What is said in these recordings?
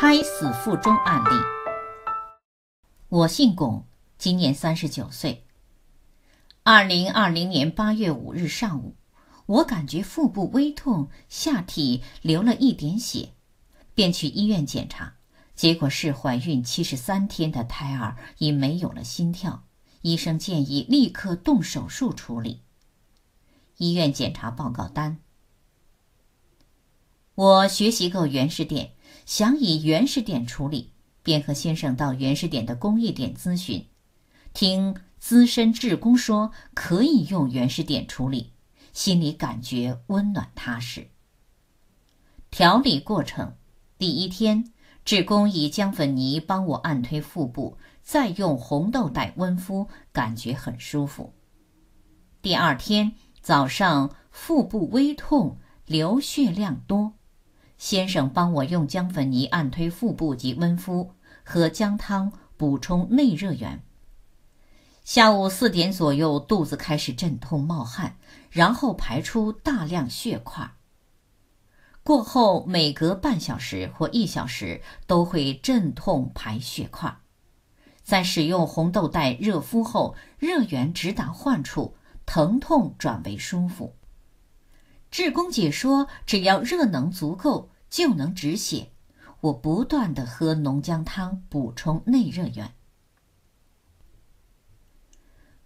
胎死腹中案例。我姓巩，今年三十九岁。二零二零年八月五日上午，我感觉腹部微痛，下体流了一点血，便去医院检查，结果是怀孕七十三天的胎儿已没有了心跳。医生建议立刻动手术处理。医院检查报告单。我学习过原始点。想以原始点处理，便和先生到原始点的公益点咨询，听资深志工说可以用原始点处理，心里感觉温暖踏实。调理过程，第一天，志工以姜粉泥帮我按推腹部，再用红豆袋温敷，感觉很舒服。第二天早上，腹部微痛，流血量多。先生帮我用姜粉泥按推腹部及温敷，喝姜汤补充内热源。下午四点左右，肚子开始阵痛、冒汗，然后排出大量血块。过后每隔半小时或一小时都会阵痛、排血块。在使用红豆袋热敷后，热源直达患处，疼痛转为舒服。志工解说，只要热能足够就能止血。我不断的喝浓姜汤补充内热源。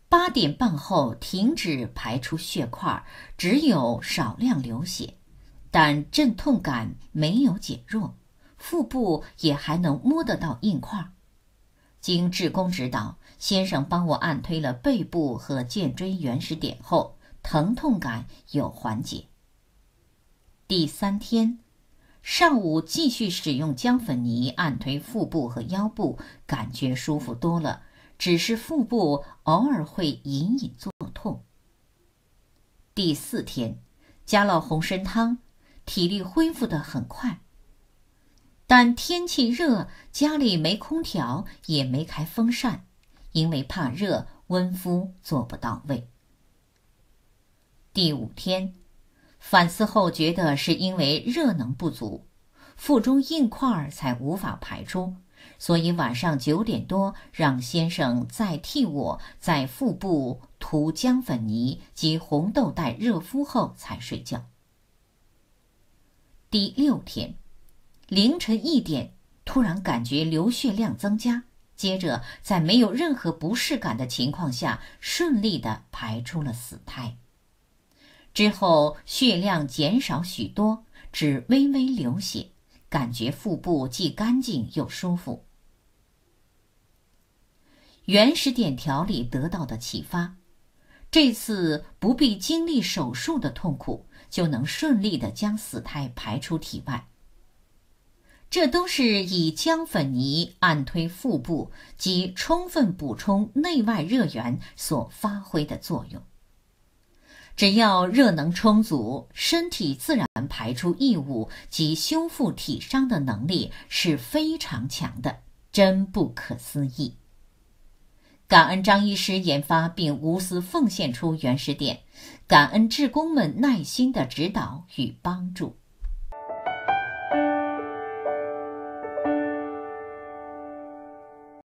八点半后停止排出血块，只有少量流血，但阵痛感没有减弱，腹部也还能摸得到硬块。经志工指导，先生帮我按推了背部和颈椎原始点后，疼痛感有缓解。第三天上午继续使用姜粉泥按推腹部和腰部，感觉舒服多了，只是腹部偶尔会隐隐作痛。第四天加了红参汤，体力恢复的很快，但天气热，家里没空调也没开风扇，因为怕热，温敷做不到位。第五天。反思后觉得是因为热能不足，腹中硬块儿才无法排出，所以晚上九点多让先生再替我在腹部涂姜粉泥及红豆袋热敷后才睡觉。第六天凌晨一点，突然感觉流血量增加，接着在没有任何不适感的情况下顺利的排出了死胎。之后血量减少许多，只微微流血，感觉腹部既干净又舒服。原始点条里得到的启发，这次不必经历手术的痛苦，就能顺利的将死胎排出体外。这都是以姜粉泥按推腹部及充分补充内外热源所发挥的作用。只要热能充足，身体自然排出异物及修复体伤的能力是非常强的，真不可思议。感恩张医师研发并无私奉献出原始点，感恩志工们耐心的指导与帮助。